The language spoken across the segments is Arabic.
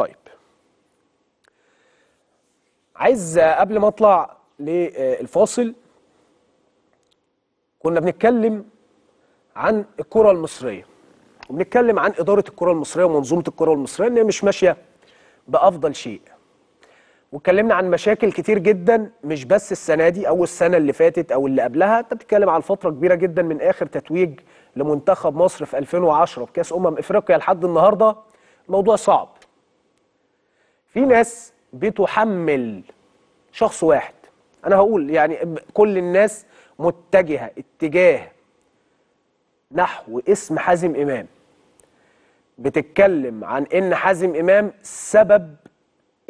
طيب عايز قبل ما اطلع للفاصل كنا بنتكلم عن الكره المصريه وبنتكلم عن اداره الكره المصريه ومنظومه الكره المصريه ان هي مش ماشيه بافضل شيء واتكلمنا عن مشاكل كتير جدا مش بس السنه دي او السنه اللي فاتت او اللي قبلها انت بتتكلم عن فتره كبيره جدا من اخر تتويج لمنتخب مصر في 2010 في كاس امم افريقيا لحد النهارده الموضوع صعب في ناس بتحمل شخص واحد انا هقول يعني كل الناس متجهه اتجاه نحو اسم حازم امام بتتكلم عن ان حازم امام سبب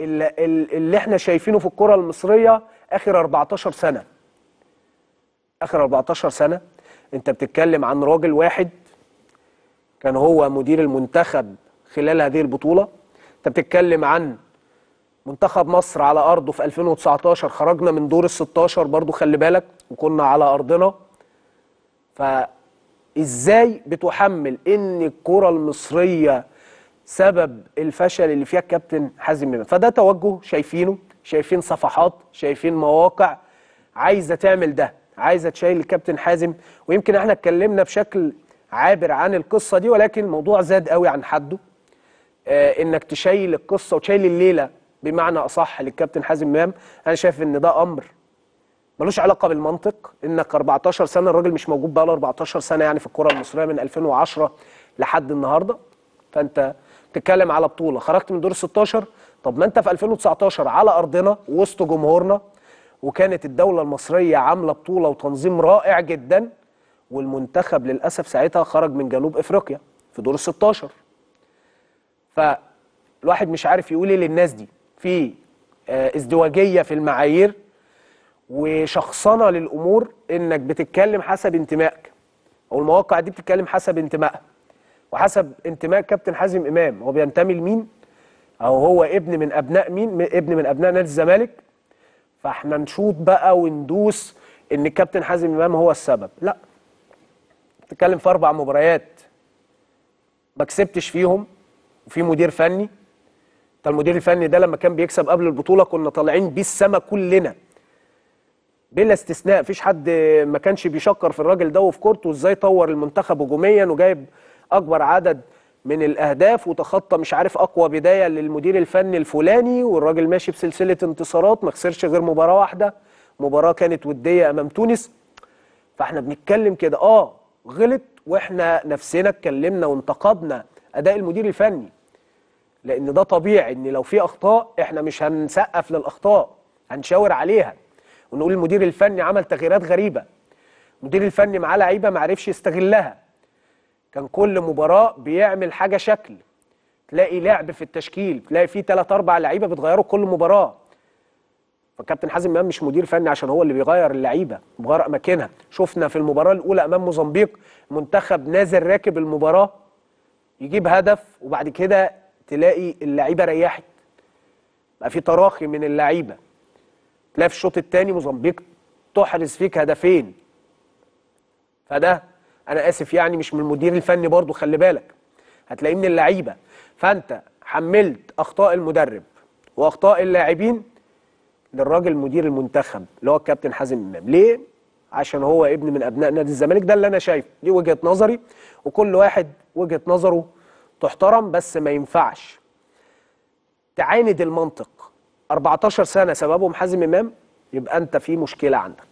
اللي, اللي احنا شايفينه في الكره المصريه اخر 14 سنه اخر 14 سنه انت بتتكلم عن راجل واحد كان هو مدير المنتخب خلال هذه البطوله انت بتتكلم عن منتخب مصر على ارضه في 2019 خرجنا من دور ال 16 برضه خلي بالك وكنا على ارضنا ازاي بتحمل ان الكره المصريه سبب الفشل اللي فيها الكابتن حازم امام فده توجه شايفينه شايفين صفحات شايفين مواقع عايزه تعمل ده عايزه تشيل الكابتن حازم ويمكن احنا اتكلمنا بشكل عابر عن القصه دي ولكن الموضوع زاد قوي عن حده آه انك تشيل القصه وتشيل الليله بمعنى اصح للكابتن حازم امام انا شايف ان ده امر ملوش علاقه بالمنطق انك 14 سنه الراجل مش موجود بقاله 14 سنه يعني في الكره المصريه من 2010 لحد النهارده فانت تتكلم على بطوله خرجت من دور 16 طب ما انت في 2019 على ارضنا وسط جمهورنا وكانت الدوله المصريه عامله بطوله وتنظيم رائع جدا والمنتخب للاسف ساعتها خرج من جنوب افريقيا في دور 16 فالواحد مش عارف يقول ايه للناس دي في آه، ازدواجيه في المعايير وشخصنه للامور انك بتتكلم حسب انتمائك او المواقع دي بتتكلم حسب انتمائها وحسب انتماء كابتن حازم امام هو بينتمي لمين او هو ابن من ابناء مين ابن من ابناء نادي الزمالك فاحنا نشوط بقى وندوس ان الكابتن حازم امام هو السبب لا بتتكلم في اربع مباريات ما كسبتش فيهم وفي مدير فني ده المدير الفني ده لما كان بيكسب قبل البطوله كنا طالعين بيه السما كلنا بلا استثناء مفيش حد ما كانش بيشكر في الراجل ده وفي كورته ازاي طور المنتخب هجوميا وجايب اكبر عدد من الاهداف وتخطى مش عارف اقوى بدايه للمدير الفني الفلاني والراجل ماشي بسلسله انتصارات ما خسرش غير مباراه واحده مباراه كانت وديه امام تونس فاحنا بنتكلم كده اه غلط واحنا نفسنا اتكلمنا وانتقدنا اداء المدير الفني لان ده طبيعي ان لو في اخطاء احنا مش هنسقف للاخطاء هنشاور عليها ونقول المدير الفني عمل تغييرات غريبه المدير الفني معاه لعيبه ما عرفش يستغلها كان كل مباراه بيعمل حاجه شكل تلاقي لعب في التشكيل تلاقي فيه 3 اربع لعيبه بتغيروا كل مباراه فالكابتن حازم امام مش مدير فني عشان هو اللي بيغير اللعيبه بيغير اماكنها شفنا في المباراه الاولى امام موزمبيق منتخب نازل راكب المباراه يجيب هدف وبعد كده تلاقي اللعيبه ريحت بقى في تراخي من اللعيبه تلاقي في الشوط الثاني موزمبيق تحرز فيك هدفين فده انا اسف يعني مش من المدير الفني برضو خلي بالك هتلاقيه من اللعيبه فانت حملت اخطاء المدرب واخطاء اللاعبين للراجل مدير المنتخب اللي هو الكابتن حازم امام ليه عشان هو ابن من ابناء نادي الزمالك ده اللي انا شايفه دي وجهه نظري وكل واحد وجهه نظره تحترم بس ما ينفعش تعاند المنطق 14 سنه سببهم حازم امام يبقى انت في مشكله عندك